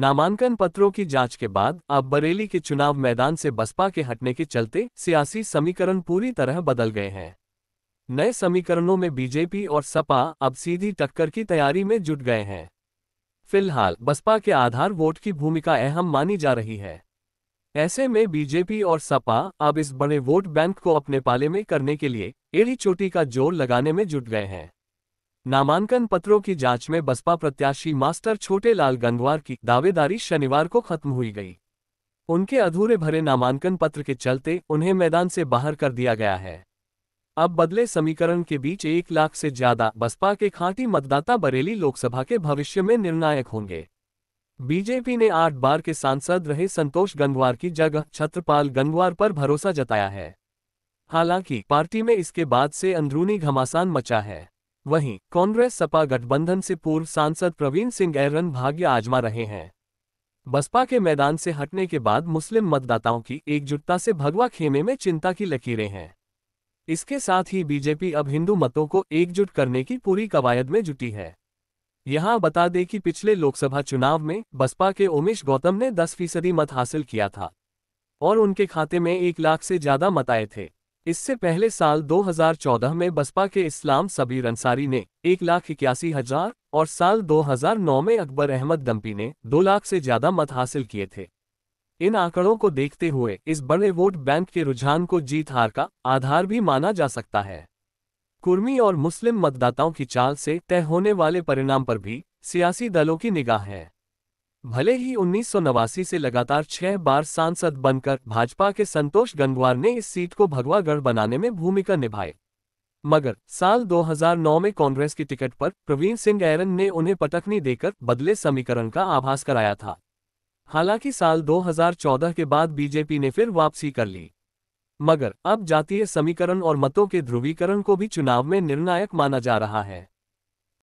नामांकन पत्रों की जांच के बाद अब बरेली के चुनाव मैदान से बसपा के हटने के चलते सियासी समीकरण पूरी तरह बदल गए हैं नए समीकरणों में बीजेपी और सपा अब सीधी टक्कर की तैयारी में जुट गए हैं फिलहाल बसपा के आधार वोट की भूमिका अहम मानी जा रही है ऐसे में बीजेपी और सपा अब इस बड़े वोट बैंक को अपने पाले में करने के लिए एड़ी चोटी का जोर लगाने में जुट गए हैं नामांकन पत्रों की जांच में बसपा प्रत्याशी मास्टर छोटेलाल गंगवार की दावेदारी शनिवार को खत्म हुई गई उनके अधूरे भरे नामांकन पत्र के चलते उन्हें मैदान से बाहर कर दिया गया है अब बदले समीकरण के बीच एक लाख से ज्यादा बसपा के खांटी मतदाता बरेली लोकसभा के भविष्य में निर्णायक होंगे बीजेपी ने आठ बार के सांसद रहे संतोष गंगवार की जगह छत्रपाल गंगवार पर भरोसा जताया है हालांकि पार्टी में इसके बाद से अंदरूनी घमासान मचा है वहीं कांग्रेस सपा गठबंधन से पूर्व सांसद प्रवीण सिंह एरन भाग्य आजमा रहे हैं बसपा के मैदान से हटने के बाद मुस्लिम मतदाताओं की एकजुटता से भगवा खेमे में चिंता की लकीरें हैं इसके साथ ही बीजेपी अब हिंदू मतों को एकजुट करने की पूरी कवायद में जुटी है यहां बता दें कि पिछले लोकसभा चुनाव में बसपा के उमेश गौतम ने 10 फीसदी मत हासिल किया था और उनके खाते में एक लाख से ज्यादा मत आए थे इससे पहले साल 2014 में बसपा के इस्लाम सबीर अंसारी ने एक लाख इक्यासी हजार और साल 2009 में अकबर अहमद दम्पी ने दो लाख से ज्यादा मत हासिल किए थे इन आंकड़ों को देखते हुए इस बड़े वोट बैंक के रुझान को जीत हार का आधार भी माना जा सकता है कुर्मी और मुस्लिम मतदाताओं की चाल से तय होने वाले परिणाम पर भी सियासी दलों की निगाह है भले ही उन्नीस से लगातार छह बार सांसद बनकर भाजपा के संतोष गंगवार ने इस सीट को भगवागढ़ बनाने में भूमिका निभाई मगर साल 2009 में कांग्रेस की टिकट पर प्रवीण सिंह एरन ने उन्हें पटकनी देकर बदले समीकरण का आभास कराया था हालांकि साल 2014 के बाद बीजेपी ने फिर वापसी कर ली मगर अब जातीय समीकरण और मतों के ध्रुवीकरण को भी चुनाव में निर्णायक माना जा रहा है